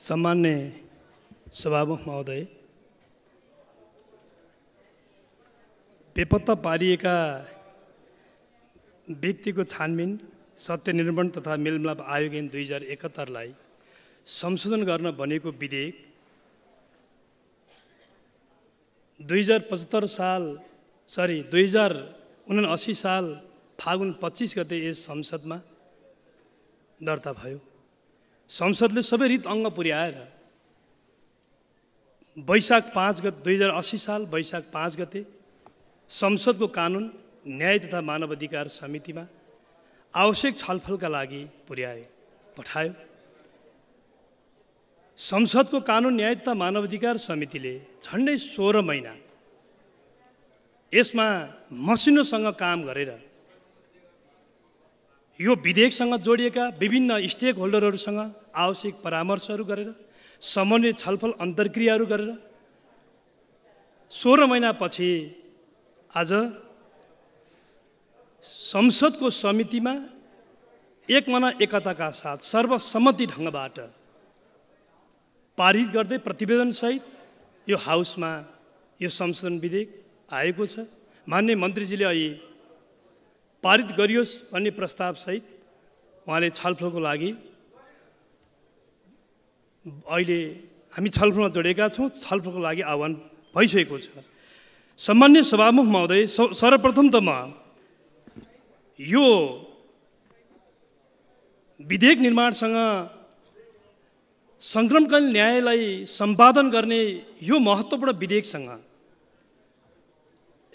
सम्मान्य सभामुख महोदय बेपत्ता पारिएका व्यक्तिको छानबिन सत्यनिर्माण तथा मेलमिलाप आयोग ऐन दुई हजार एकहत्तरलाई संशोधन गर्न भनेको विधेयक दुई हजार पचहत्तर साल सरी दुई हजार असी साल फागुन पच्चिस गते यस संसदमा दर्ता भयो संसदले सबै रित अङ्ग पुर्याएर वैशाख पाँच गत दुई हजार असी साल वैशाख पाँच गते संसदको कानुन न्याय तथा मानव अधिकार समितिमा आवश्यक छलफलका लागि पुर्याए पठायो संसदको कानुन न्याय तथा मानव अधिकार समितिले झन्डै सोह्र महिना यसमा मसिनोसँग काम गरेर यो विधेयकसँग जोडिएका विभिन्न स्टेक होल्डरहरूसँग आवश्यक परामर्शहरू गरेर समन्वय छलफल अन्तर्क्रियाहरू गरेर सोह्र महिनापछि आज संसदको समितिमा एक एकताका साथ सर्वसम्मति ढङ्गबाट पारित गर्दै प्रतिवेदनसहित यो हाउसमा यो संशोधन विधेयक आएको छ मान्य मन्त्रीजीले अहिले पारित गरियोस् भन्ने प्रस्तावसहित उहाँले छलफलको लागि अहिले हामी छलफलमा जोडेका छौँ छलफलको लागि आह्वान भइसकेको छ सामान्य सभामुख महोदय सर्वप्रथम त म यो विधेयक निर्माणसँग सङ्क्रमणकालीन न्यायलाई सम्पादन गर्ने यो महत्त्वपूर्ण विधेयकसँग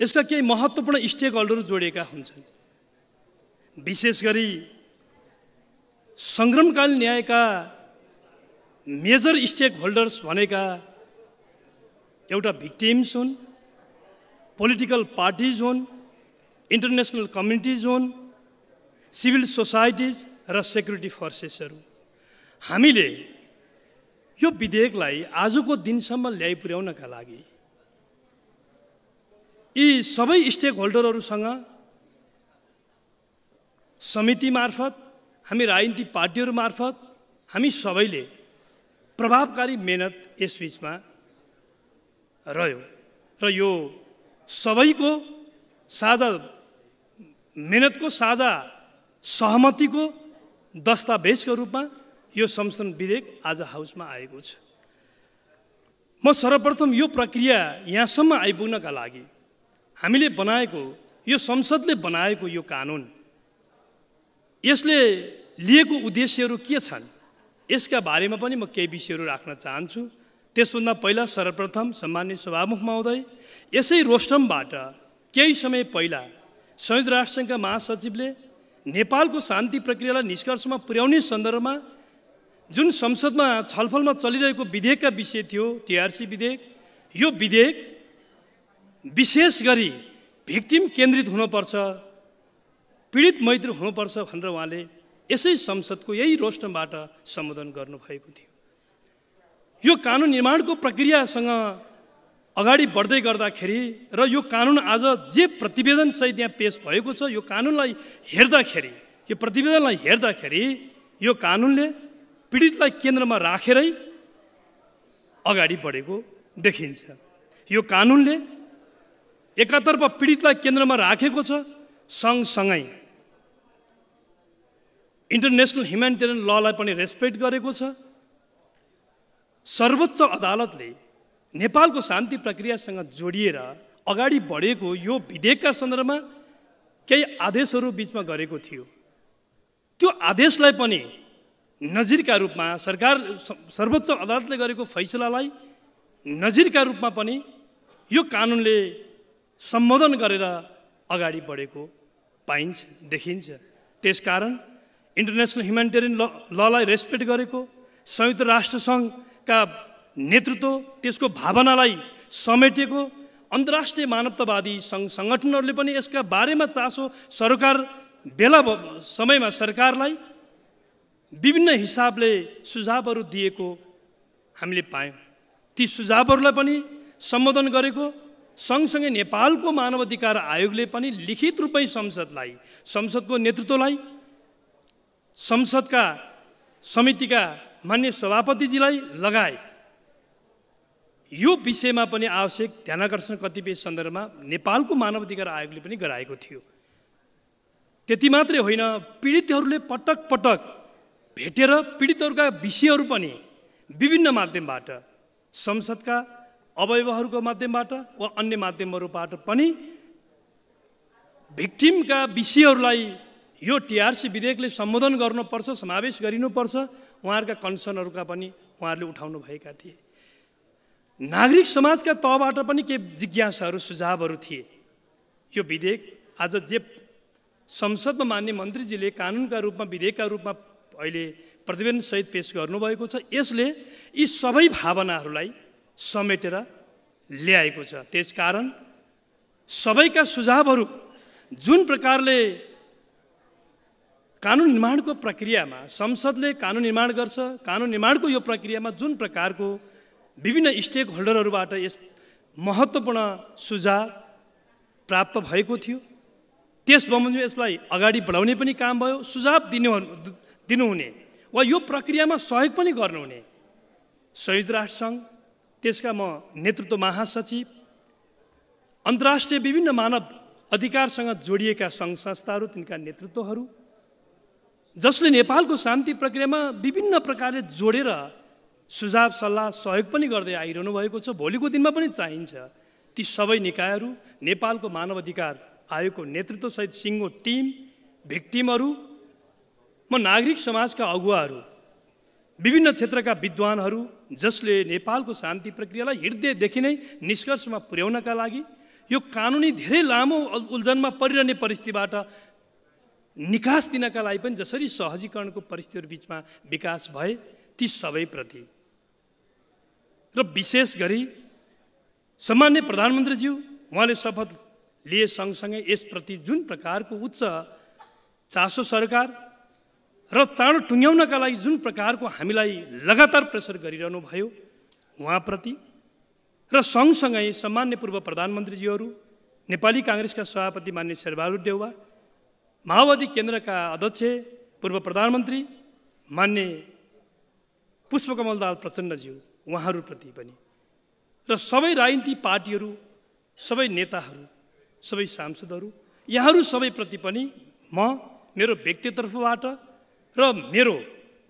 यसका केही महत्त्वपूर्ण स्टेक होल्डरहरू जोडिएका हुन्छन् विशेष गरी सङ्ग्रमकाल न्यायका मेजर स्टेक होल्डर्स भनेका एउटा भिक्टिम्स हुन् पोलिटिकल पार्टिज हुन् इन्टरनेसनल कम्युनिटिज हुन् सिभिल सोसाइटिज र सेक्युरिटी फोर्सेसहरू हामीले यो विधेयकलाई आजको दिनसम्म ल्याइ पुर्याउनका लागि यी सबै स्टेक होल्डरहरूसँग समिति मार्फत हामी राजनीतिक पार्टीहरू मार्फत हामी सबैले प्रभावकारी मेहनत यस बिचमा रह्यो र यो सबैको साझा मेहनतको साझा सहमतिको दस्तावेजको रूपमा यो संशोधन विधेयक आज हाउसमा आएको छ म सर्वप्रथम यो प्रक्रिया यहाँसम्म आइपुग्नका लागि हामीले बनाएको यो संसदले बनाएको यो कानुन यसले लिएको उद्देश्यहरू के छन् यसका बारेमा पनि म केही विषयहरू राख्न चाहन्छु त्यसभन्दा पहिला सर्वप्रथम सम्मान्य सभामुख महोदय यसै रोस्टमबाट केही समय पहिला संयुक्त राष्ट्रसङ्घका महासचिवले नेपालको शान्ति प्रक्रियालाई निष्कर्षमा पुर्याउने सन्दर्भमा जुन संसदमा छलफलमा चलिरहेको विधेयकका विषय थियो टिआरसी विधेयक यो विधेयक विशेष गरी भिक्टिम केन्द्रित हुनुपर्छ पीडित मैत्री हुनुपर्छ भनेर उहाँले यसै संसदको यही रोस्टमबाट सम्बोधन गर्नुभएको थियो यो कानुन निर्माणको प्रक्रियासँग अगाडि बढ्दै गर्दाखेरि र यो कानुन आज जे प्रतिवेदनसहित यहाँ पेस भएको छ यो कानुनलाई हेर्दाखेरि यो प्रतिवेदनलाई हेर्दाखेरि यो कानुनले पीडितलाई केन्द्रमा राखेरै अगाडि बढेको देखिन्छ यो कानुनले एकातर्फ पीडितलाई केन्द्रमा राखेको छ सँगसँगै इन्टरनेसनल ह्युमेनिटेरियन ललाई पनि रेस्पेक्ट गरेको छ सर्वोच्च अदालतले नेपालको शान्ति प्रक्रियासँग जोडिएर अगाडि बढेको यो विधेयकका सन्दर्भमा केही आदेशहरू बिचमा गरेको थियो त्यो आदेशलाई पनि नजिरका रूपमा सरकार सर्वोच्च अदालतले गरेको फैसलालाई नजिरका रूपमा पनि यो कानुनले सम्बोधन गरेर अगाडि बढेको पाइन्छ देखिन्छ त्यसकारण इन्टरनेसनल ल ललाई रेस्पेक्ट गरेको संयुक्त राष्ट्रसङ्घका नेतृत्व त्यसको भावनालाई समेटेको अन्तर्राष्ट्रिय मानवतावादी सङ्घ सङ्गठनहरूले पनि यसका बारेमा चासो सरकार बेला समयमा सरकारलाई विभिन्न हिसाबले सुझावहरू दिएको हामीले पायौँ ती सुझावहरूलाई पनि सम्बोधन गरेको सँगसँगै नेपालको मानवाधिकार आयोगले पनि लिखित रूपमै संसदलाई संसदको नेतृत्वलाई संसदका समितिका मान्य सभापतिजीलाई लगाए यो विषयमा पनि आवश्यक ध्यानकर्षण कतिपय सन्दर्भमा नेपालको मानवाधिकार आयोगले पनि गराएको थियो त्यति मात्रै होइन पीडितहरूले पटक पटक भेटेर पीडितहरूका विषयहरू पनि विभिन्न माध्यमबाट संसदका अवयवहरूको माध्यमबाट वा अन्य माध्यमहरूबाट पनि भिक्टिमका विषयहरूलाई यो टिआरसी विधेयकले सम्बोधन गर्नुपर्छ समावेश गरिनुपर्छ उहाँहरूका कन्सर्नहरूका पनि उहाँहरूले भएका थिए नागरिक समाजका तहबाट पनि के जिज्ञासाहरू सुझावहरू थिए यो विधेयक आज जे संसदमा मान्य मन्त्रीजीले कानुनका रूपमा विधेयकका रूपमा अहिले प्रतिवेदनसहित पेस गर्नुभएको छ यसले यी सबै भावनाहरूलाई समेटेर ल्याएको छ त्यसकारण सबैका सुझावहरू जुन प्रकारले कानुन निर्माणको प्रक्रियामा संसदले कानुन निर्माण गर्छ कानुन निर्माणको यो प्रक्रियामा जुन प्रकारको विभिन्न स्टेक होल्डरहरूबाट यस महत्त्वपूर्ण सुझाव प्राप्त भएको थियो त्यस बमोजिम यसलाई अगाडि बढाउने पनि काम भयो सुझाव दिनु दिनुहुने वा यो प्रक्रियामा सहयोग पनि गर्नुहुने संयुक्त राष्ट्रसङ्घ त्यसका म नेतृत्व महासचिव अन्तर्राष्ट्रिय विभिन्न मानव अधिकारसँग जोडिएका सङ्घ संस्थाहरू तिनका नेतृत्वहरू जसले नेपालको शान्ति प्रक्रियामा विभिन्न प्रकारले जोडेर सुझाव सल्लाह सहयोग पनि गर्दै आइरहनु भएको छ भोलिको दिनमा पनि चाहिन्छ ती सबै निकायहरू नेपालको मानव अधिकार आयोगको नेतृत्वसहित सिङ्गो टिम भिक्टिमहरू म नागरिक समाजका अगुवाहरू विभिन्न क्षेत्रका विद्वानहरू जसले नेपालको शान्ति प्रक्रियालाई हृदयदेखि नै निष्कर्षमा पुर्याउनका लागि यो कानुनी धेरै लामो उल्झनमा परिरहने परिस्थितिबाट निकास दिनका लागि पनि जसरी सहजीकरणको परिस्थितिहरू बिचमा विकास भए ती सबैप्रति र विशेष गरी सामान्य प्रधानमन्त्रीज्यू उहाँले शपथ लिए सँगसँगै यसप्रति जुन प्रकारको उच्च चासो सरकार र चाँडो टुङ्ग्याउनका लागि जुन प्रकारको हामीलाई लगातार प्रेसर गरिरहनु भयो उहाँप्रति र सँगसँगै सामान्य पूर्व प्रधानमन्त्रीज्यूहरू नेपाली काङ्ग्रेसका सभापति मान्य शेरबहादुर देउवा माओवादी केन्द्रका अध्यक्ष पूर्व प्रधानमन्त्री मान्य पुष्पकमल दाल प्रचण्डज्यू उहाँहरूप्रति पनि र सबै राजनीतिक पार्टीहरू सबै नेताहरू सबै सांसदहरू यहाँहरू सबैप्रति पनि म मेरो व्यक्तितर्फबाट र मेरो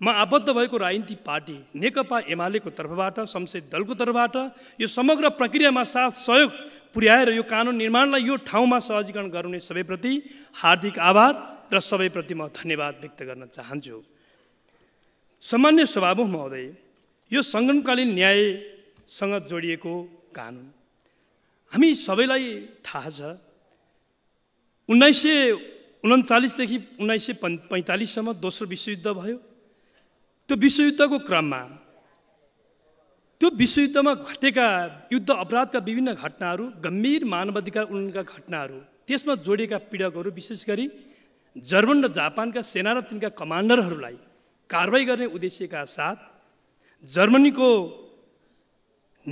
म आबद्ध भएको राजनीतिक पार्टी नेकपा एमालेको तर्फबाट संसदीय दलको तर्फबाट यो समग्र प्रक्रियामा साथ सहयोग पुर्याएर यो कानुन निर्माणलाई यो ठाउँमा सहजीकरण गराउने सबैप्रति हार्दिक आभार र सबैप्रति म धन्यवाद व्यक्त गर्न चाहन्छु सामान्य स्वभाव महोदय यो सङ्गमकालीन न्यायसँग जोडिएको कानुन हामी सबैलाई थाहा छ उन्नाइस सय उन्चालिसदेखि उन्नाइस सय पैँतालिससम्म दोस्रो विश्वयुद्ध भयो त्यो विश्वयुद्धको क्रममा त्यो विश्वयुद्धमा घटेका युद्ध अपराधका विभिन्न घटनाहरू गम्भीर मानवाधिकार उल्लङ्घनका घटनाहरू त्यसमा जोडिएका पीडकहरू विशेष गरी जर्मन र जापानका सेना र तिनका कमान्डरहरूलाई कारवाही गर्ने उद्देश्यका साथ जर्मनीको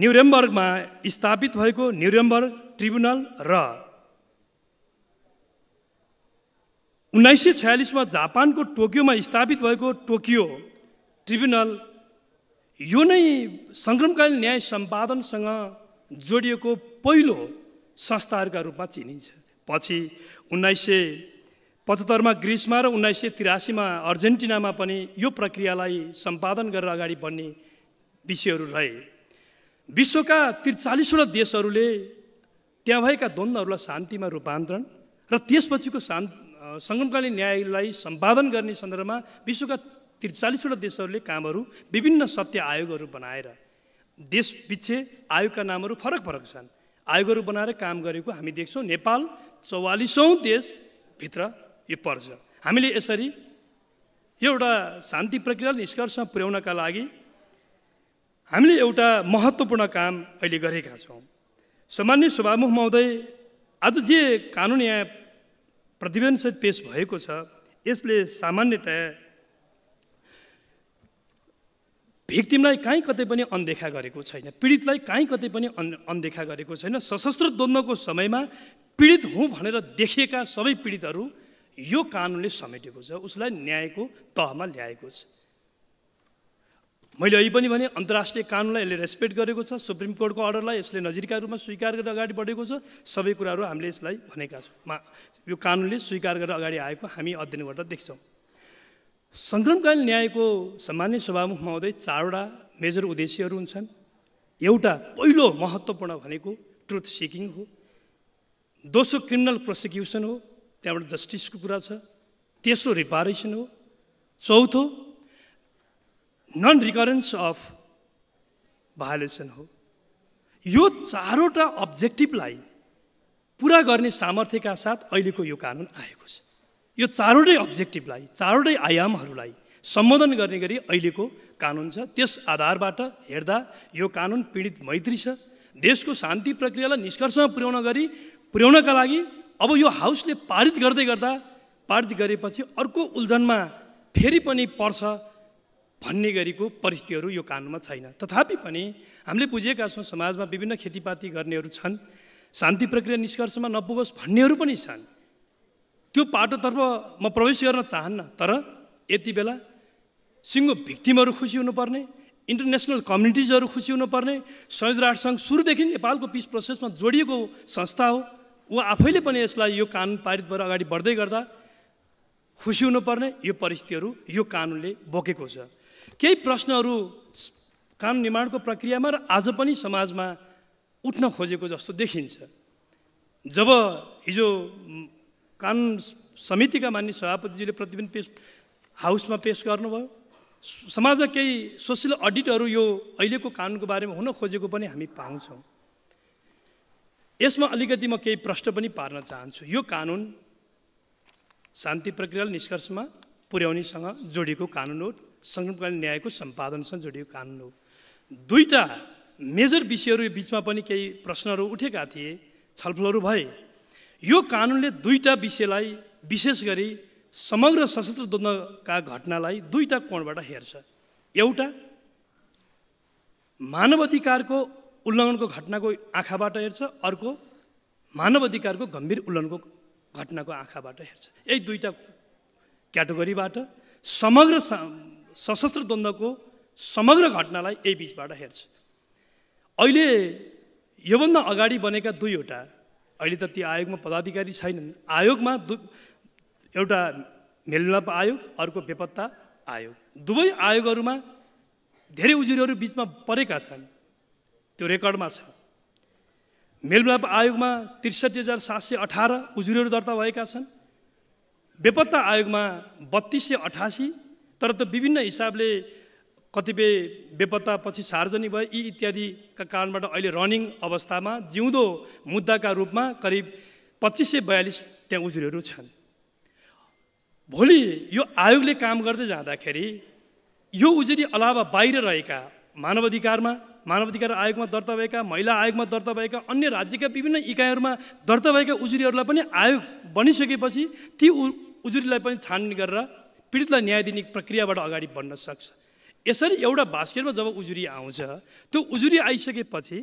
न्युरेम्बर्गमा स्थापित भएको न्युरेम्बर्ग ट्रिब्युनल र उन्नाइस सय छयालिसमा जापानको टोकियोमा स्थापित भएको टोकियो ट्रिब्युनल यो नै सङ्क्रमकालीन न्याय सम्पादनसँग जोडिएको पहिलो संस्थाहरूका रूपमा चिनिन्छ पछि उन्नाइस सय पचहत्तरमा ग्रिसमा र उन्नाइस सय त्रियासीमा अर्जेन्टिनामा पनि यो प्रक्रियालाई सम्पादन गरेर अगाडि बढ्ने विषयहरू रहे विश्वका त्रिचालिसवटा देशहरूले त्यहाँ भएका द्वन्द्वहरूलाई शान्तिमा रूपान्तरण र त्यसपछिको शान् सङ्क्रमकालीन न्यायलाई सम्पादन गर्ने सन्दर्भमा विश्वका त्रिचालिसवटा देशहरूले कामहरू विभिन्न सत्य आयोगहरू बनाएर देशपिच्छे आयोगका नामहरू फरक फरक छन् आयोगहरू बनाएर काम गरेको हामी देख्छौँ नेपाल चौवालिसौँ देशभित्र यो पर्छ हामीले यसरी एउटा शान्ति प्रक्रिया निष्कर्षमा पुर्याउनका लागि हामीले एउटा महत्त्वपूर्ण काम अहिले गरेका छौँ सामान्य सभामुख महोदय आज जे कानुन यहाँ प्रतिवेदनसहित पेस भएको छ यसले सामान्यतया भिक्टिमलाई काहीँ कतै पनि अनदेखा गरेको छैन पीडितलाई काहीँ कतै पनि अन अनदेखा गरेको छैन सशस्त्र द्वन्द्वको समयमा पीडित हुँ भनेर देखिएका सबै पीडितहरू यो कानुनले समेटेको छ उसलाई न्यायको तहमा ल्याएको छ मैले अहिले पनि भने अन्तर्राष्ट्रिय कानुनलाई यसले रेस्पेक्ट गरेको छ सुप्रिम कोर्टको अर्डरलाई यसले नजिरका रूपमा स्वीकार गरेर अगाडि बढेको छ सबै कुराहरू हामीले यसलाई भनेका छौँ यो कानुनले स्वीकार गरेर अगाडि आएको हामी अध्ययन गर्दा देख्छौँ सङ्क्रमकालीन न्यायको सामान्य सभामुखमा आउँदै चारवटा मेजर उद्देश्यहरू हुन्छन् एउटा पहिलो महत्त्वपूर्ण भनेको ट्रुथ सिकिङ हो दोस्रो क्रिमिनल प्रोसिक्युसन हो त्यहाँबाट जस्टिसको कुरा छ तेस्रो रिपारेसन हो चौथो नन रिकरेन्स अफ भायोलेसन हो यो चारवटा अब्जेक्टिभलाई पुरा गर्ने सामर्थ्यका साथ अहिलेको यो कानुन आएको छ यो चारवटै अब्जेक्टिभलाई चारवटै आयामहरूलाई सम्बोधन गर्ने गरी अहिलेको कानुन छ त्यस आधारबाट हेर्दा यो कानुन पीडित मैत्री छ देशको शान्ति प्रक्रियालाई निष्कर्षमा पुर्याउन गरी पुर्याउनका लागि अब यो हाउसले पारित गर्दै गर्दा पारित गरेपछि अर्को उल्झनमा फेरि पनि पर्छ भन्ने गरीको परिस्थितिहरू यो कानुनमा छैन तथापि पनि हामीले बुझेका छौँ समाजमा विभिन्न खेतीपाती गर्नेहरू छन् शान्ति प्रक्रिया निष्कर्षमा नपुगोस् भन्नेहरू पनि छन् त्यो पाटोतर्फ म प्रवेश गर्न चाहन्न तर यति बेला सिङ्गो भिक्टिमहरू खुसी हुनुपर्ने इन्टरनेसनल कम्युनिटिजहरू खुसी हुनुपर्ने संयुक्त राष्ट्रसङ्घ सुरुदेखि नेपालको पिस प्रोसेसमा जोडिएको संस्था हो ऊ आफैले पनि यसलाई यो कानुन पारित भएर अगाडि बढ्दै गर्दा खुसी हुनुपर्ने यो परिस्थितिहरू यो कानुनले बोकेको छ केही प्रश्नहरू कानुन निर्माणको प्रक्रियामा र आज पनि समाजमा उठ्न खोजेको जस्तो देखिन्छ जब हिजो कानुन समितिका मान्य सभापतिजीले प्रतिवेदन पेस हाउसमा पेस गर्नुभयो समाजमा केही सोसियल अडिटहरू यो अहिलेको कानुनको बारेमा हुन खोजेको पनि हामी पाउँछौँ यसमा अलिकति म केही प्रश्न पनि पार्न चाहन्छु यो कानुन शान्ति प्रक्रिया निष्कर्षमा पुर्याउनेसँग जोडिएको कानुन हो सङ्गठनकालीन न्यायको सम्पादनसँग जोडिएको कानुन हो दुईवटा मेजर विषयहरू बिचमा पनि केही प्रश्नहरू उठेका थिए छलफलहरू भए यो कानुनले दुईवटा विषयलाई विशेष गरी समग्र सशस्त्र द्वन्द्वका घटनालाई दुईवटा कोणबाट हेर्छ एउटा मानवाधिकारको उल्लङ्घनको घटनाको आँखाबाट हेर्छ अर्को मानव अधिकारको गम्भीर उल्लङ्घनको घटनाको आँखाबाट हेर्छ यही दुईवटा क्याटेगोरीबाट समग्र सशस्त्र द्वन्द्वको समग्र घटनालाई यही बिचबाट हेर्छ अहिले योभन्दा अगाडि बनेका दुईवटा अहिले त त्यो आयोगमा पदाधिकारी छैनन् आयोगमा दु एउटा मेलमिलाप आयोग अर्को बेपत्ता आयोग दुवै आयोगहरूमा धेरै उजुरीहरू बिचमा परेका छन् त्यो रेकर्डमा छ मेलमिलाप आयोगमा त्रिसठी हजार सात सय अठार उजुरीहरू दर्ता भएका छन् बेपत्ता आयोगमा बत्तिस सय अठासी तर त विभिन्न हिसाबले कतिपय बेपत्ता पछि सार्वजनिक भए यी इत्यादिका कारणबाट अहिले रनिङ अवस्थामा जिउँदो मुद्दाका रूपमा करिब पच्चिस सय बयालिस त्यहाँ उजुरीहरू छन् भोलि यो आयोगले काम गर्दै जाँदाखेरि यो उजुरी अलावा बाहिर रहेका मानवाधिकारमा मानवाधिकार आयोगमा दर्ता भएका महिला आयोगमा दर्ता भएका अन्य राज्यका विभिन्न इकाइहरूमा दर्ता भएका उजुरीहरूलाई पनि आयोग बनिसकेपछि ती उजुरीलाई पनि छानबिन गरेर पीडितलाई न्याय दिने प्रक्रियाबाट अगाडि बढ्न सक्छ यसरी एउटा बास्केटमा जब उजुरी आउँछ त्यो उजुरी आइसकेपछि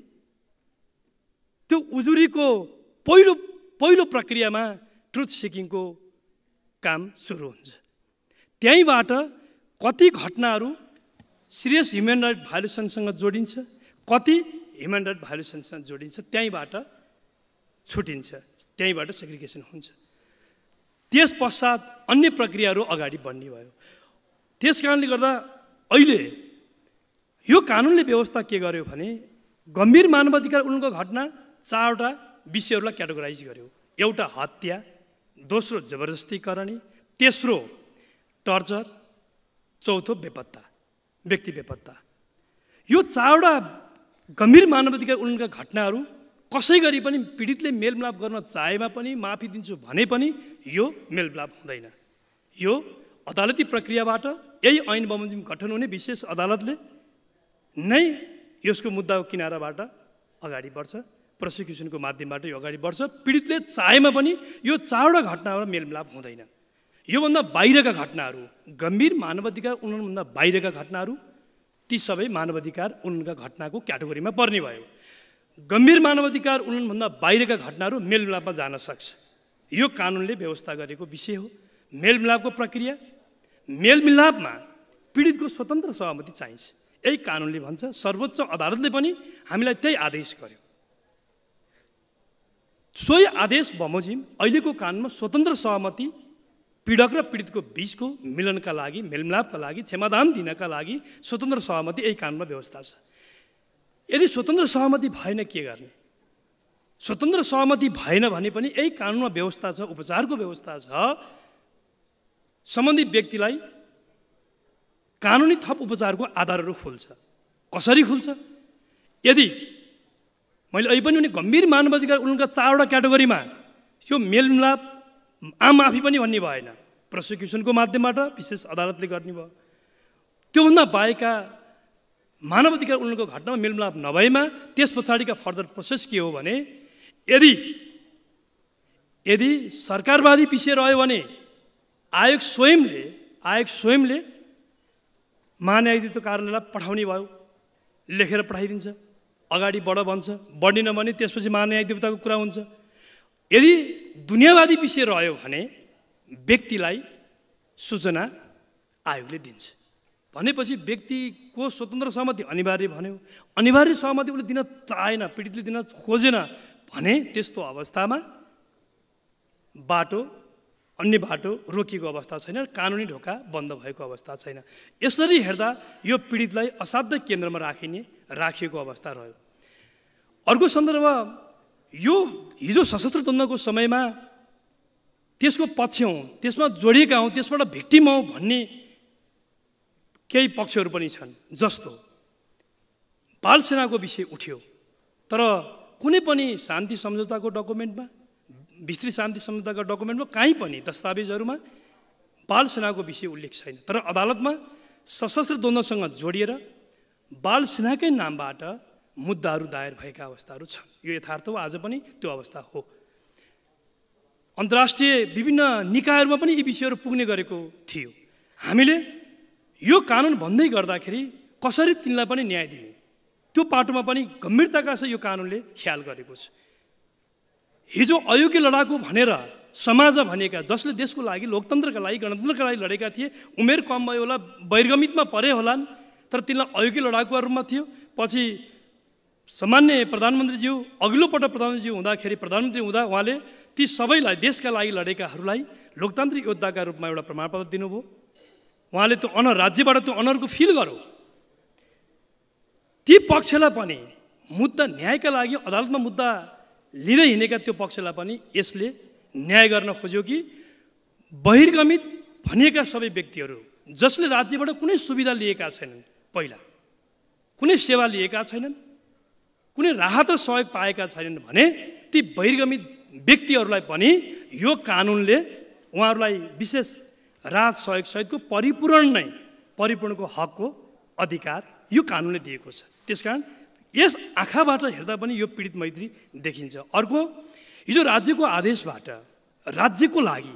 त्यो उजुरीको पहिलो पहिलो प्रक्रियामा ट्रुथ सिकिङको काम सुरु हुन्छ त्यहीँबाट कति घटनाहरू सिरियस ह्युमन राइट भायोलेसनसँग जोडिन्छ कति ह्युमन राइट भायोलेसनसँग जोडिन्छ त्यहीँबाट छुटिन्छ त्यहीँबाट सेग्रिगेसन हुन्छ त्यस पश्चात अन्य प्रक्रियाहरू अगाडि बढ्ने भयो त्यस कारणले गर्दा अहिले यो कानुनले व्यवस्था के गर्यो भने गम्भीर मानवाधिकार उनको घटना चारवटा विषयहरूलाई क्याटेगोराइज गर्यो एउटा हत्या दोस्रो जबरजस्तीकरण तेस्रो टर्चर चौथो बेपत्ता व्यक्ति बेपत्ता यो चारवटा गम्भीर मानवाधिकार उनका घटनाहरू कसै गरी पनि पीडितले मेलमिलाप गर्न चाहेमा पनि माफी दिन्छु भने पनि यो मेलमिलाप हुँदैन यो अदालती प्रक्रियाबाट यही ऐन बमोजिम गठन हुने विशेष अदालतले नै यसको मुद्दाको किनाराबाट अगाडि बढ्छ प्रोसिक्युसनको माध्यमबाट यो अगाडि बढ्छ पीडितले चाहेमा पनि यो चारवटा घटनाबाट मेलमिलाप हुँदैन योभन्दा बाहिरका घटनाहरू गम्भीर मानवाधिकार उनीहरूभन्दा बाहिरका घटनाहरू ती सबै मानवाधिकार उनका घटनाको क्याटेगोरीमा पर्ने भयो गम्भीर मानवाधिकार उनीहरूभन्दा बाहिरका घटनाहरू मेलमिलापमा जान सक्छ यो कानुनले व्यवस्था गरेको विषय हो मेलमिलापको प्रक्रिया मेलमिलापमा पीडितको स्वतन्त्र सहमति चाहिन्छ यही कानुनले भन्छ सर्वोच्च अदालतले पनि हामीलाई त्यही आदेश गर्यो सोही आदेश बमोजिम अहिलेको कानुनमा स्वतन्त्र सहमति पीडक र पीडितको बिचको मिलनका लागि मेलमिलापका लागि क्षमादान दिनका लागि स्वतन्त्र सहमति यही कानुनमा व्यवस्था छ यदि स्वतन्त्र सहमति भएन के गर्ने स्वतन्त्र सहमति भएन भने पनि यही कानुनमा व्यवस्था छ उपचारको व्यवस्था छ सम्बन्धित व्यक्तिलाई कानुनी थप उपचारको आधारहरू खुल्छ कसरी खुल्छ यदि मैले अहिले पनि उनी गम्भीर मानवाधिकार उनका चारवटा क्याटेगोरीमा यो मेलमिलाप आमाफी पनि भन्ने भएन प्रोसिक्युसनको माध्यमबाट विशेष अदालतले गर्ने भयो त्योभन्दा बाहेकका मानवाधिकार उनको घटनामा मेलमिलाप नभएमा त्यस पछाडिका फर्दर प्रोसेस के हो भने यदि यदि सरकारवादी पिछे रह्यो भने आयोग स्वयंले आयोग स्वयंले महान्यायाधीशको कार्यालयलाई पठाउने भयो लेखेर पठाइदिन्छ अगाडि बढ भन्छ बढिन भने त्यसपछि महान्यायाधिपताको कुरा हुन्छ यदि दुनियाँवादी विषय रह्यो भने व्यक्तिलाई सूचना आयोगले दिन्छ भनेपछि व्यक्तिको स्वतन्त्र सहमति अनिवार्य भन्यो अनिवार्य सहमति उसले दिन चाहेन पीडितले दिन खोजेन भने त्यस्तो अवस्थामा बाटो अन्य बाटो रोकिएको अवस्था छैन कानुनी ढोका बन्द भएको अवस्था छैन यसरी हेर्दा यो पीडितलाई असाध्य केन्द्रमा राखिने राखिएको अवस्था रह्यो अर्को सन्दर्भ यो हिजो सशस्त्र द्वन्द्वको समयमा त्यसको पक्ष हौँ त्यसमा जोडिएका हौँ त्यसबाट भिक्टिम हौँ भन्ने केही पक्षहरू पनि छन् जस्तो बालसेनाको विषय उठ्यो तर कुनै पनि शान्ति सम्झौताको डकुमेन्टमा भित्री शान्ति सम्झौताको डकुमेन्टमा काहीँ पनि दस्तावेजहरूमा बाल सेनाको विषय उल्लेख छैन तर अदालतमा सशस्त्र द्वन्द्वसँग जोडिएर बाल सेनाकै नामबाट मुद्दाहरू दायर भएका अवस्थाहरू छन् यो यथार्थ हो आज पनि त्यो अवस्था हो अन्तर्राष्ट्रिय विभिन्न निकायहरूमा पनि यी विषयहरू पुग्ने गरेको थियो हामीले यो कानुन भन्दै गर्दाखेरि कसरी तिनलाई पनि न्याय दिने त्यो पाटोमा पनि गम्भीरताका साथ यो कानुनले ख्याल गरेको छ हिजो अयोग्य लडाकु भनेर समाज भनेका जसले देशको लागि लोकतन्त्रका लागि गणतन्त्रका लागि लडेका थिए उमेर कम भयो होला वैर्गमितमा परे होलान् तर तिनलाई अयोग्य लडाकुका रूपमा थियो पछि सामान्य प्रधानमन्त्रीज्यू अघिल्लोपल्ट प्रधानमन्त्रीज्यू हुँदाखेरि प्रधानमन्त्री हुँदा उहाँले ती सबैलाई देशका लागि लडेकाहरूलाई लोकतान्त्रिक योद्धाका रूपमा एउटा प्रमाणपत्र दिनुभयो उहाँले त्यो अनर राज्यबाट त्यो अनरको फिल गर्यो ती पक्षलाई पनि मुद्दा न्यायका लागि अदालतमा मुद्दा लिँदै हिँडेका त्यो पक्षलाई पनि यसले न्याय गर्न खोज्यो कि बहिर्गमित भनिएका सबै व्यक्तिहरू जसले राज्यबाट कुनै सुविधा लिएका छैनन् पहिला कुनै सेवा लिएका छैनन् कुनै राहत र सहयोग पाएका छैनन् भने ती बहिर्गमित व्यक्तिहरूलाई पनि यो कानुनले उहाँहरूलाई विशेष राहत सहयोग सहितको परिपूरण नै परिपूर्णको हकको अधिकार यो कानुनले दिएको छ त्यस कारण यस आँखाबाट हेर्दा पनि यो पीडित मैत्री देखिन्छ अर्को हिजो राज्यको आदेशबाट राज्यको लागि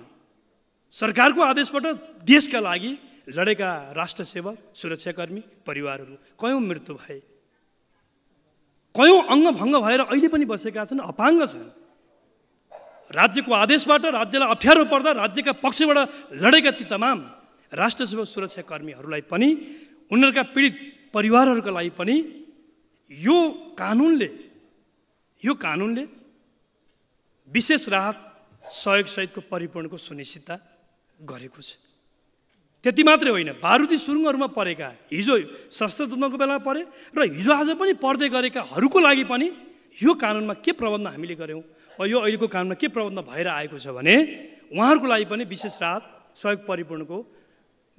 सरकारको आदेशबाट देशका लागि लडेका राष्ट्र सेवक सुरक्षाकर्मी परिवारहरू कयौँ मृत्यु भए कयौँ अङ्गभङ्ग भएर अहिले पनि बसेका छन् अपाङ्ग छन् राज्यको आदेशबाट राज्यलाई अप्ठ्यारो पर्दा राज्यका पक्षबाट लडेका ती तमाम राष्ट्र सेवक सुरक्षाकर्मीहरूलाई पनि उनीहरूका पीडित परिवारहरूका लागि पनि यो कानुनले यो कानुनले विशेष राहत सहयोग सहितको परिपूर्णको सुनिश्चितता गरेको छ त्यति मात्रै होइन बारुदी सुरुङहरूमा परेका हिजो सशस्त्र द्वन्द्वको बेलामा परे र हिजो आज पनि पढ्दै गरेकाहरूको लागि पनि यो कानुनमा के प्रबन्ध हामीले गऱ्यौँ यो अहिलेको कानुनमा के प्रबन्ध भएर आएको छ भने उहाँहरूको लागि पनि विशेष राहत सहयोग परिपूर्णको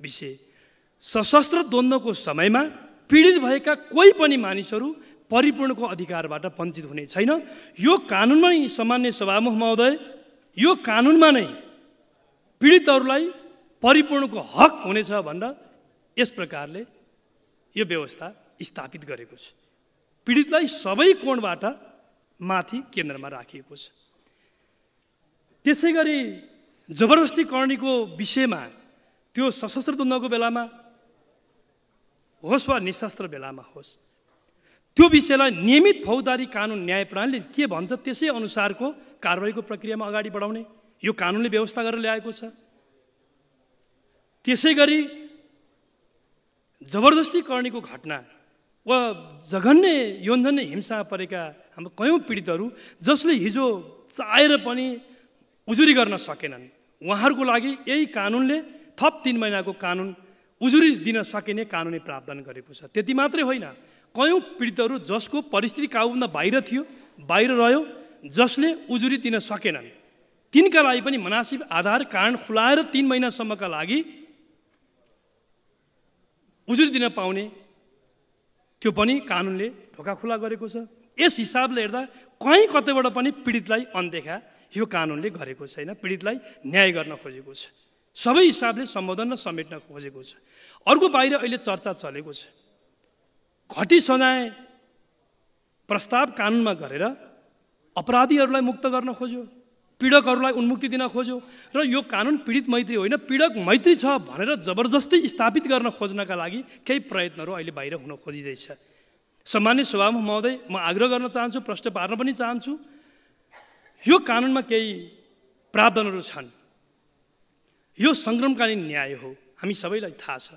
विषय सशस्त्र द्वन्द्वको समयमा पीडित भएका कोही पनि मानिसहरू परिपूर्णको अधिकारबाट वञ्चित हुने छैन यो कानुनमा नै सामान्य सभामुख महोदय यो कानुनमा नै पीडितहरूलाई परिपूर्णको हक हुनेछ भनेर यस प्रकारले यो व्यवस्था स्थापित गरेको छ पीडितलाई सबै कोणबाट माथि केन्द्रमा राखिएको छ त्यसै गरी जबरजस्ती कर्णीको विषयमा त्यो सशस्त्र द्वन्द्वको बेलामा होस् वा निशस्त्र बेलामा होस् त्यो विषयलाई नियमित फौजदारी कानुन न्याय प्रणालीले के भन्छ त्यसै अनुसारको कारवाहीको प्रक्रियामा अगाडि बढाउने यो कानुनले व्यवस्था गरेर ल्याएको छ त्यसै गरी जबरजस्ती गर्नेको घटना वा जघन्य योन्जन्य हिंसा परेका हाम्रो कयौँ पीडितहरू जसले हिजो चाहेर पनि उजुरी गर्न सकेनन् उहाँहरूको लागि यही कानुनले थप तिन महिनाको कानुन उजुरी दिन सकिने कानुनी प्रावधान गरेको छ त्यति मात्रै होइन कयौँ पीडितहरू जसको परिस्थिति काबुभन्दा बाहिर थियो बाहिर रह्यो जसले उजुरी दिन सकेनन् तिनका लागि पनि मनासिब आधार कारण खुलाएर तिन महिनासम्मका लागि उजुरी दिन पाउने त्यो पनि कानुनले ढोका खुला गरेको छ यस हिसाबले हेर्दा कहीँ कतैबाट पनि पीडितलाई अनदेखा यो कानुनले गरेको छैन पीडितलाई न्याय गर्न खोजेको छ सबै हिसाबले सम्बोधन र समेट्न खोजेको छ अर्को बाहिर अहिले चर्चा चलेको छ घटी सजाय प्रस्ताव कानुनमा गरेर अपराधीहरूलाई मुक्त गर्न खोज्यो पीडकहरूलाई उन्मुक्ति दिन खोज्यो र यो कानुन पीडित मैत्री होइन पीडक मैत्री छ भनेर जबरजस्ती स्थापित गर्न खोज्नका लागि केही प्रयत्नहरू अहिले बाहिर हुन खोजिँदैछ सामान्य स्वभावमा महोदय म आग्रह गर्न चाहन्छु प्रश्न पार्न पनि चाहन्छु यो कानुनमा केही प्रावधानहरू छन् यो सङ्ग्रमकालीन न्याय हो हामी सबैलाई थाहा छ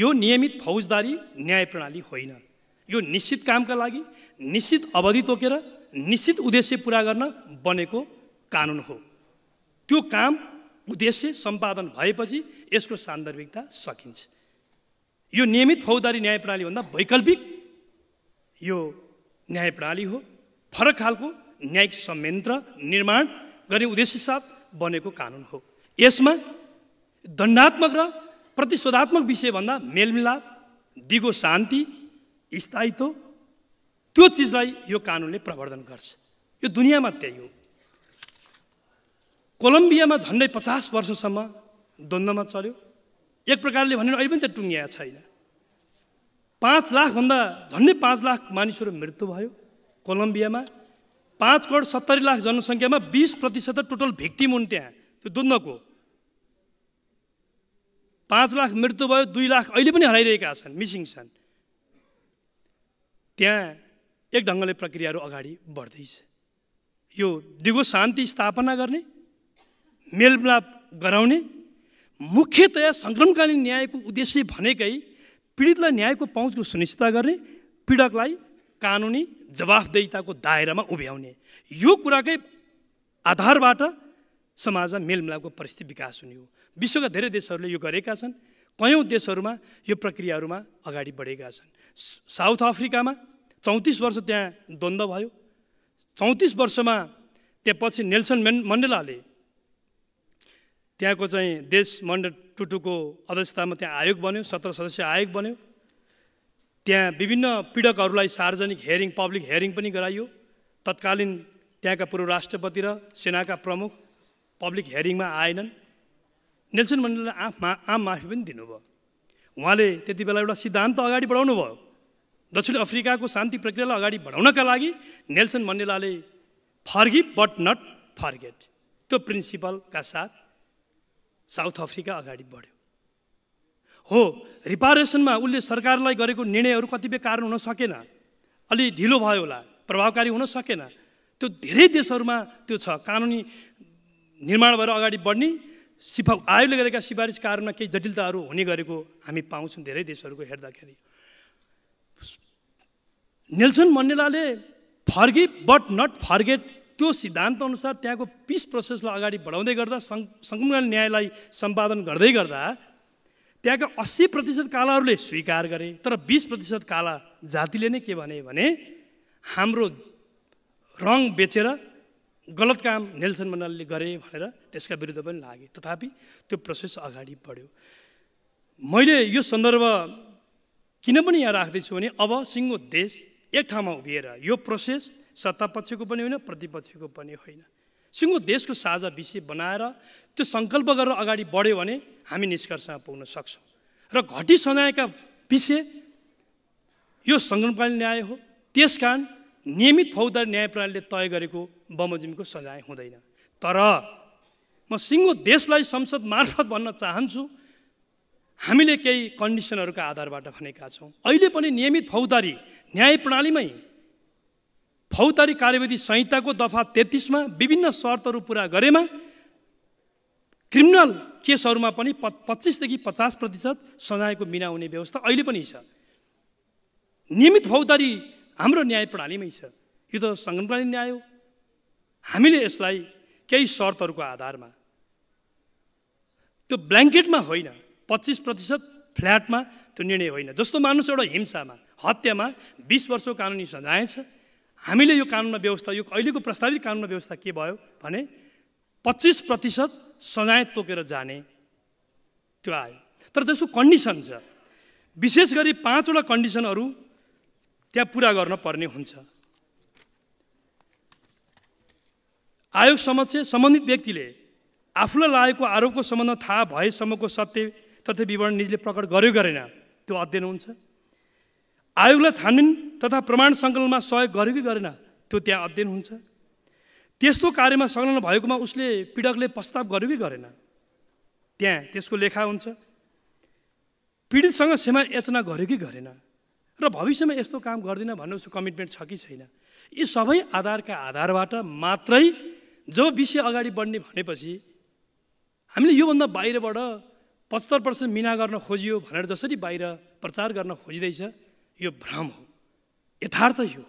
यो नियमित फौजदारी न्याय प्रणाली होइन यो निश्चित कामका लागि निश्चित अवधि तोकेर निश्चित उद्देश्य पुरा गर्न बनेको कानुन हो त्यो काम उद्देश्य सम्पादन भएपछि यसको सान्दर्भिकता सकिन्छ यो नियमित फौजदारी न्याय प्रणालीभन्दा वैकल्पिक यो न्याय प्रणाली हो फरक खालको न्यायिक संयन्त्र निर्माण गर्ने उद्देश्य साथ बनेको कानुन हो यसमा दण्डात्मक र प्रतिशोधात्मक विषयभन्दा मेलमिलाप दिगो शान्ति स्थायित्व त्यो चिजलाई यो कानुनले प्रवर्धन गर्छ यो दुनियाँमा त्यही हो कोलम्बियामा झन्डै पचास वर्षसम्म द्वन्द्वमा चल्यो एक प्रकारले भनेर अहिले पनि त्यो टुङ्गिया छैन पाँच लाखभन्दा झन्डै पाँच लाख मानिसहरू मृत्यु भयो कोलम्बियामा पाँच करोड सत्तरी लाख जनसङ्ख्यामा बिस प्रतिशत टोटल भिक्टिम हुन् त्यहाँ त्यो द्वन्द्वको पाँच लाख मृत्यु भयो दुई लाख अहिले पनि हराइरहेका छन् मिसिङ छन् त्यहाँ एक ढङ्गले प्रक्रियाहरू अगाडि बढ्दैछ यो दिगो शान्ति स्थापना गर्ने मेलमिलाप गराउने मुख्यतया सङ्क्रमणकालीन न्यायको उद्देश्य भनेकै पीडितलाई न्यायको पहुँचको सुनिश्चित गर्ने पीडकलाई कानुनी जवाफदेताको दायरामा उभ्याउने यो कुराकै आधारबाट समाज मेलमिलापको परिस्थिति विकास हुने हो विश्वका धेरै देशहरूले यो गरेका छन् कयौँ देशहरूमा यो प्रक्रियाहरूमा अगाडि बढेका छन् साउथ अफ्रिकामा चौतिस वर्ष त्यहाँ द्वन्द्व भयो चौतिस वर्षमा त्यहाँ पछि नेल्सन मेन मण्डेलाले त्यहाँको चाहिँ देश मण्डल टुटुको अध्यक्षतामा त्यहाँ आयोग बन्यो सत्र सदस्य आयोग बन्यो त्यहाँ विभिन्न पीडकहरूलाई सार्वजनिक हेरिङ पब्लिक हेरिङ पनि गराइयो तत्कालीन त्यहाँका पूर्व राष्ट्रपति र सेनाका प्रमुख पब्लिक हियरिङमा आएनन् नेल्सन मण्डेलाले आफमा आम माफी पनि दिनुभयो उहाँले त्यति बेला एउटा सिद्धान्त अगाडि बढाउनु भयो दक्षिण अफ्रिकाको शान्ति प्रक्रियालाई अगाडि बढाउनका लागि नेल्सन मण्डेलाले फर्गी बट नट फर्गेट त्यो प्रिन्सिपलका साथ साउथ अफ्रिका अगाडि बढ्यो हो रिपारेसनमा उसले सरकारलाई गरेको निर्णयहरू कतिपय कारण हुन सकेन अलि ढिलो भयो होला प्रभावकारी हुन सकेन त्यो धेरै देशहरूमा त्यो छ कानुनी निर्माण भएर अगाडि बढ्ने सिफ आयोगले गरेका सिफारिस कारणमा केही जटिलताहरू हुने गरेको हामी पाउँछौँ धेरै देशहरूको हेर्दाखेरि नेल्सन मण्डेलाले फर्गी बट नट फर्गेट त्यो सिद्धान्त अनुसार त्यहाँको पिस प्रोसेसलाई अगाडि बढाउँदै गर्दा सङ्घ सङ्क्रमण न्यायलाई सम्पादन गर्दै गर्दा त्यहाँका अस्सी प्रतिशत कालाहरूले स्वीकार गरे तर बिस प्रतिशत काला जातिले नै के भने हाम्रो रङ बेचेर गलत काम नेल्सन मण्डलले गरे भनेर त्यसका विरुद्ध पनि लागे तथापि त्यो प्रोसेस अगाडि बढ्यो मैले यो सन्दर्भ किन पनि यहाँ राख्दैछु भने अब सिङ्गो देश एक ठाउँमा उभिएर यो प्रोसेस सत्तापक्षको पनि होइन प्रतिपक्षको पनि होइन सिङ्गो देशको साझा विषय बनाएर त्यो सङ्कल्प गरेर अगाडि बढ्यो भने हामी निष्कर्षमा पुग्न सक्छौँ र घटी सजायका विषय यो सङ्गणपालिन न्याय हो त्यस कारण नियमित फौजदारी न्याय प्रणालीले तय गरेको बमोजिमको सजाय हुँदैन तर म सिङ्गो देशलाई संसद मार्फत भन्न चाहन्छु हामीले केही कन्डिसनहरूका आधारबाट भनेका छौँ अहिले पनि नियमित फौजदारी न्याय प्रणालीमै फौजदारी कार्यविधि संहिताको दफा तेत्तिसमा विभिन्न शर्तहरू पुरा गरेमा क्रिमिनल केसहरूमा पनि प पच्चिसदेखि पचास प्रतिशत सजायको बिना हुने व्यवस्था अहिले पनि छ नियमित फौजदारी हाम्रो न्याय प्रणालीमै छ यो त सङ्गठन न्याय हो हामीले यसलाई केही शर्तहरूको आधारमा त्यो ब्ल्याङ्केटमा होइन पच्चिस प्रतिशत फ्ल्याटमा त्यो निर्णय होइन जस्तो मान्नुहोस् एउटा हिंसामा हत्यामा बिस वर्षको कानुनी सजाय छ हामीले यो कानुनमा व्यवस्था यो अहिलेको प्रस्तावित कानुनमा व्यवस्था के भयो भने पच्चिस प्रतिशत सजाय तोकेर जाने त्यो आयो तर त्यसको कन्डिसन छ विशेष गरी पाँचवटा कन्डिसनहरू त्यहाँ पुरा गर्न पर्ने हुन्छ आयोग समक्ष सम्बन्धित व्यक्तिले आफूलाई लागेको आरोपको सम्बन्धमा थाहा भएसम्मको सत्य तथ्य विवरण निजले प्रकट गर्यो गरेन त्यो अध्ययन हुन्छ आयोगलाई छानबिन तथा प्रमाण सङ्कलनमा सहयोग गर्यो कि गरेन त्यो त्यहाँ अध्ययन हुन्छ त्यस्तो कार्यमा संलग्न भएकोमा उसले पीडकले प्रस्ताव गर्यो कि गरेन त्यहाँ त्यसको लेखा हुन्छ पीडितसँग क्षमा याचना गर्यो कि गरेन र भविष्यमा यस्तो काम गर्दिनँ भन्ने उसको कमिटमेन्ट छ कि छैन यी सबै आधारका आधारबाट मात्रै जब विषय अगाडि बढ्ने भनेपछि हामीले योभन्दा बाहिरबाट पचहत्तर पर्सेन्ट मिना गर्न खोजियो भनेर जसरी बाहिर प्रचार गर्न खोजिँदैछ यो भ्रम हो यथार्थ यो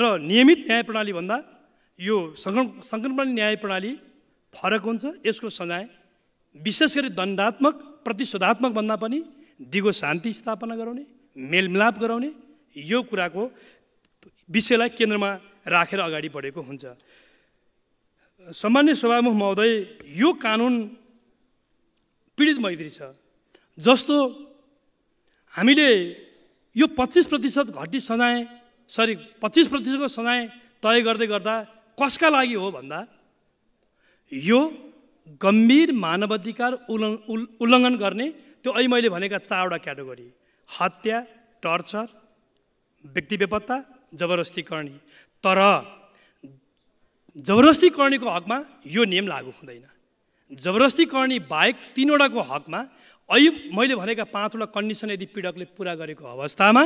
र नियमित न्याय प्रणालीभन्दा यो सङ्क्रम सङ्क्रमण न्याय प्रणाली फरक हुन्छ यसको सजाय विशेष गरी दण्डात्मक प्रतिशोधात्मक भन्दा पनि दिगो शान्ति स्थापना गराउने मेलमिलाप गराउने यो कुराको विषयलाई केन्द्रमा राखेर अगाडि बढेको हुन्छ सामान्य सभामुख महोदय यो कानुन पीडित मैत्री छ जस्तो हामीले यो पच्चिस प्रतिशत घटी सजाय सरी पच्चिस प्रतिशतको सजाय तय गर्दै गर्दा कसका लागि हो भन्दा यो गम्भीर मानवाधिकार उल्लङ उल्लङ्घन गर्ने त्यो अहिले मैले भनेका चारवटा क्याटेगोरी हत्या टर्चर व्यक्ति बेपत्ता जबरजस्ती गर्ने तर जबरजस्ती गर्नेको हकमा यो नियम लागु हुँदैन जबरजस्ती गर्ने बाहेक तिनवटाको हकमा ऐब मैले भनेका पाँचवटा कन्डिसन यदि पीडकले पुरा गरेको अवस्थामा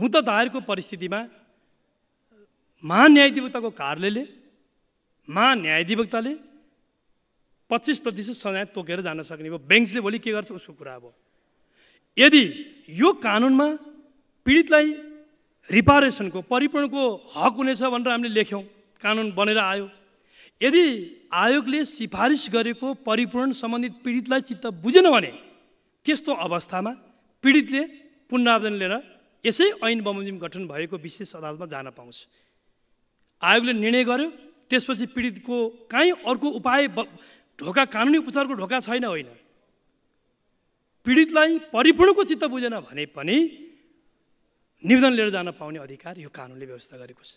हुँ त दायरको परिस्थितिमा महान्यायाधिवक्ताको कार्यालयले महान्यायाधिवक्ताले पच्चिस प्रतिशत सजाय तोकेर जान सक्ने भयो बेन्चले भोलि के गर्छ उसको कुरा अब यदि यो कानुनमा पीडितलाई रिपारेसनको परिपूर्णको हक हुनेछ भनेर हामीले लेख्यौँ कानुन बनेर आयो यदि आयोगले सिफारिस गरेको परिपूर्ण सम्बन्धित पीडितलाई चित्त बुझेन भने त्यस्तो अवस्थामा पीडितले पुनरावेदन लिएर यसै ऐन बमोजिम गठन भएको विशेष अदालतमा जान पाउँछ आयोगले निर्णय गर्यो त्यसपछि पीडितको काहीँ अर्को उपाय ढोका कानुनी उपचारको ढोका छैन होइन पीडितलाई परिपूर्णको चित्त बुझेन भने पनि निवेदन लिएर जान पाउने अधिकार यो कानुनले व्यवस्था गरेको छ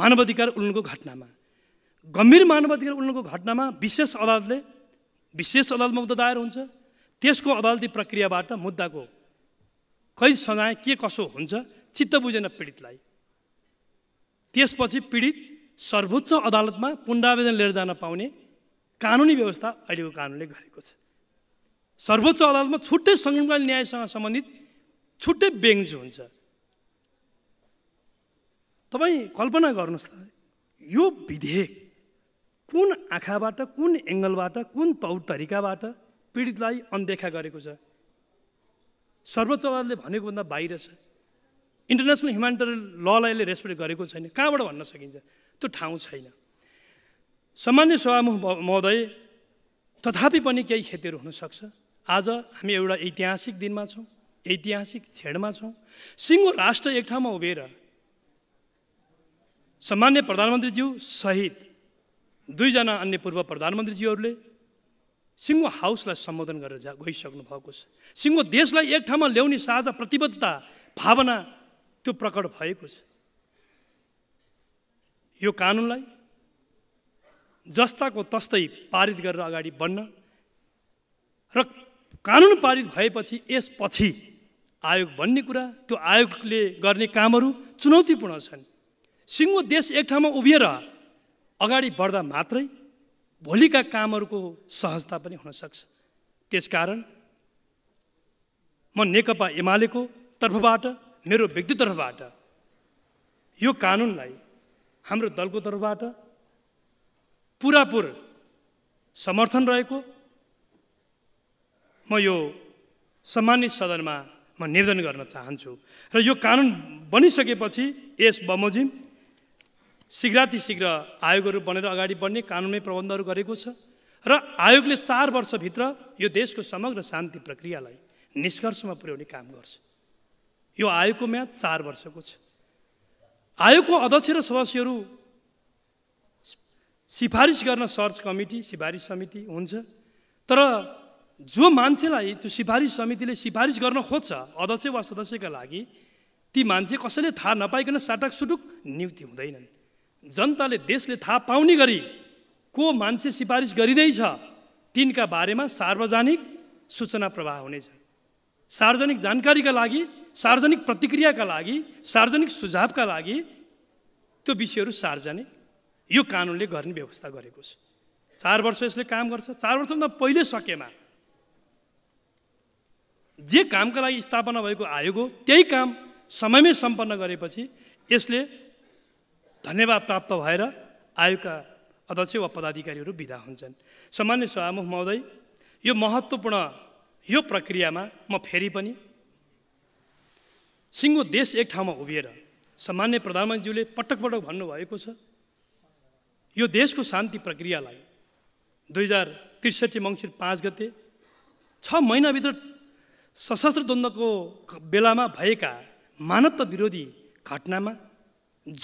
मानवाधिकार उल्लङ्घनको घटनामा गम्भीर मानवाधिकार उल्लङ्घनको घटनामा विशेष अदालतले विशेष अदालतमा मुद्दा दायर हुन्छ त्यसको अदालती प्रक्रियाबाट मुद्दाको कैद सजाय के कसो हुन्छ चित्त बुझेन पीडितलाई त्यसपछि पीडित सर्वोच्च अदालतमा पुनरावेदन लिएर जान पाउने कानुनी व्यवस्था अहिलेको कानुनले गरेको छ सर्वोच्च अदालतमा छुट्टै सङ्गठनकालीन न्यायसँग सम्बन्धित छुट्टै बेङ्ज हुन्छ तपाईँ कल्पना गर्नुहोस् त यो विधेयक कुन आँखाबाट कुन एङ्गलबाट कुन तौर तरिकाबाट पीडितलाई अनदेखा गरेको छ सर्वोच्च अदालतले भनेको भन्दा बाहिर छ इन्टरनेसनल ह्युमेनिटरियन ललाई रेस्पेक्ट गरेको छैन कहाँबाट भन्न सकिन्छ त्यो ठाउँ छैन सामान्य सभामुख महोदय तथापि पनि केही खेतीहरू हुनसक्छ आज हामी एउटा ऐतिहासिक दिनमा छौँ ऐतिहासिक छेडमा छौँ सिङ्गो राष्ट्र एक ठाउँमा उभिएर सामान्य प्रधानमन्त्रीज्यू सहित दुईजना अन्य पूर्व प्रधानमन्त्रीज्यूहरूले सिङ्गो हाउसलाई सम्बोधन गरेर जा गइसक्नु भएको छ सिङ्गो देशलाई एक ठाउँमा ल्याउने साझा प्रतिबद्धता भावना त्यो प्रकट भएको छ यो कानुनलाई जस्ताको तस्तै पारित गरेर अगाडि बढ्न र कानुन पारित भएपछि यसपछि आयोग भन्ने कुरा त्यो आयोगले गर्ने कामहरू चुनौतीपूर्ण छन् सिङ्गो देश एक ठाउँमा उभिएर अगाडि बढ्दा मात्रै भोलिका कामहरूको सहजता पनि हुनसक्छ त्यसकारण म नेकपा एमालेको तर्फबाट मेरो व्यक्तितर्फबाट यो कानुनलाई हाम्रो दलको तर्फबाट पुरापुर समर्थन रहेको म यो सम्मानित सदनमा म निवेदन गर्न चाहन्छु र यो कानुन बनिसकेपछि यस बमोजिम शीघ्र आयोगहरू बनेर अगाडि बढ्ने कानुनमै प्रबन्धहरू गरेको छ र आयोगले चार वर्षभित्र यो देशको समग्र शान्ति प्रक्रियालाई निष्कर्षमा पुर्याउने काम गर्छ यो आयोगको म्याद चार वर्षको छ आयोगको अध्यक्ष र सदस्यहरू सिफारिस गर्न सर्च कमिटी सिफारिस समिति हुन्छ तर जो मान्छेलाई त्यो सिफारिस समितिले सिफारिस गर्न खोज्छ अध्यक्ष वा सदस्यका लागि ती मान्छे कसैले थाहा नपाइकन साटक सुटुक नियुक्ति हुँदैनन् जनताले देशले थाहा पाउने गरी को मान्छे सिफारिस गरिँदैछ तिनका बारेमा सार्वजनिक सूचना प्रवाह हुनेछ सार्वजनिक जानकारीका लागि सार्वजनिक प्रतिक्रियाका लागि सार्वजनिक सुझावका लागि त्यो विषयहरू सार्वजनिक यो कानुनले गर्ने व्यवस्था गरेको छ चार वर्ष यसले काम गर्छ चार वर्षभन्दा पहिले सकेमा जे कामका लागि स्थापना भएको आयोग हो त्यही काम समयमै सम्पन्न गरेपछि यसले धन्यवाद प्राप्त भएर आयोगका अध्यक्ष वा पदाधिकारीहरू विदा हुन्छन् सामान्य सभामुख महोदय यो महत्त्वपूर्ण यो प्रक्रियामा म फेरि पनि सिङ्गो देश एक ठाउँमा उभिएर सामान्य प्रधानमन्त्रीज्यूले पटक पटक भन्नुभएको छ यो देशको शान्ति प्रक्रियालाई दुई हजार त्रिसठी मङ्सिर पाँच गते छ महिनाभित्र सशस्त्र द्वन्द्वको बेलामा भएका मानवत्व विरोधी घटनामा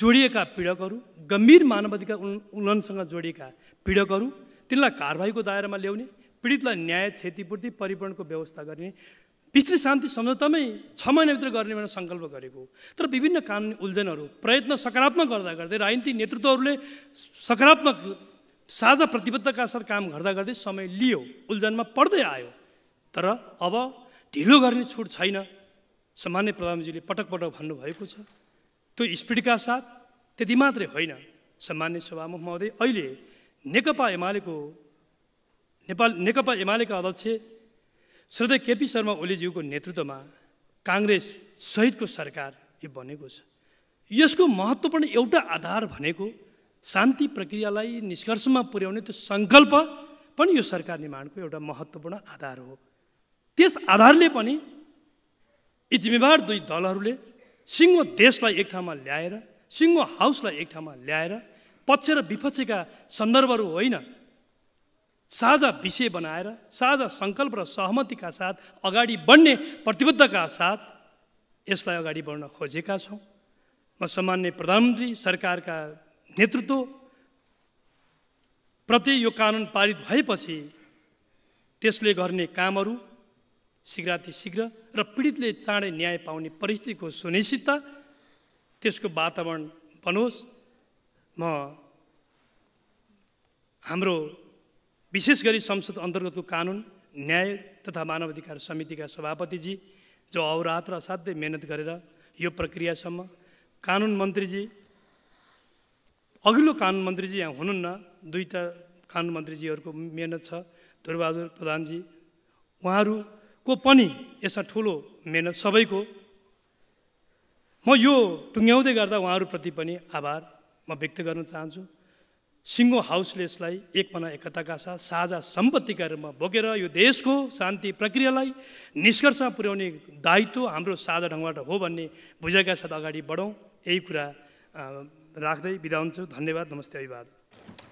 जोडिएका पीडकहरू गम्भीर मानवाधिकार उल्लङ्घनसँग जोडिएका पीडकहरू तिनलाई कारवाहीको दायरामा ल्याउने पीडितलाई न्याय क्षतिपूर्ति परिपूर्णको व्यवस्था गर्ने पितृ शान्ति सम्झौतामै छ महिनाभित्र गर्ने भनेर सङ्कल्प गरेको तर विभिन्न कानुनी उल्झनहरू प्रयत्न सकारात्मक गर्दा गर्दै राजनीतिक नेतृत्वहरूले सकारात्मक साझा प्रतिबद्धताका साथ काम गर्दा गर्दै समय लियो उल्झनमा पढ्दै आयो तर अब ढिलो गर्ने छुट छैन सामान्य प्रधानमन्त्रीले पटक पटक भन्नुभएको छ त्यो स्पिडका साथ त्यति मात्रै होइन सामान्य सभामुख महोदय अहिले नेकपा एमालेको नेपाल नेकपा एमालेका अध्यक्ष श्रद्धेय केपी शर्मा ओलीज्यूको नेतृत्वमा काङ्ग्रेस सहितको सरकार यो बनेको छ यसको महत्त्वपूर्ण एउटा आधार भनेको शान्ति प्रक्रियालाई निष्कर्षमा पुर्याउने त्यो सङ्कल्प पनि यो सरकार निर्माणको एउटा महत्त्वपूर्ण आधार हो त्यस आधारले पनि यी जिम्मेवार दुई दलहरूले सिङ्गो देशलाई एक ठाउँमा ल्याएर सिङ्गो हाउसलाई एक ठाउँमा ल्याएर पक्ष र विपक्षका सन्दर्भहरू होइन साझा विषय बनाएर साझा सङ्कल्प र सहमतिका साथ अगाडि बढ्ने प्रतिबद्धका साथ यसलाई अगाडि बढ्न खोजेका छौँ म सामान्य प्रधानमन्त्री सरकारका नेतृत्व प्रति यो कानुन पारित भएपछि त्यसले गर्ने कामहरू शीघ्रातिशीघ्र र पीडितले चाँडै न्याय पाउने परिस्थितिको सुनिश्चितता त्यसको वातावरण बनोस् म हाम्रो विशेष गरी संसद अन्तर्गतको कानुन न्याय तथा मानवाधिकार समितिका सभापतिजी जो अवरात र असाध्यै मेहनत गरेर यो प्रक्रियासम्म कानुन मन्त्रीजी अघिल्लो कानुन मन्त्रीजी यहाँ हुनुहुन्न दुईवटा कानुन मन्त्रीजीहरूको मेहनत छ धुरबहादुर प्रधानजी उहाँहरू को पनि यसमा ठुलो मेहनत सबैको म यो टुङ्ग्याउँदै गर्दा उहाँहरूप्रति पनि आभार म व्यक्त गर्न चाहन्छु सिङ्गो हाउसले यसलाई एकपना एकताका साथ साझा सम्पत्तिका रूपमा बोकेर यो देशको शान्ति प्रक्रियालाई निष्कर्षमा पुर्याउने दायित्व हाम्रो साझा ढङ्गबाट हो भन्ने बुझाइका साथ अगाडि बढौँ यही कुरा राख्दै बिदा हुन्छु धन्यवाद नमस्ते अभिवाद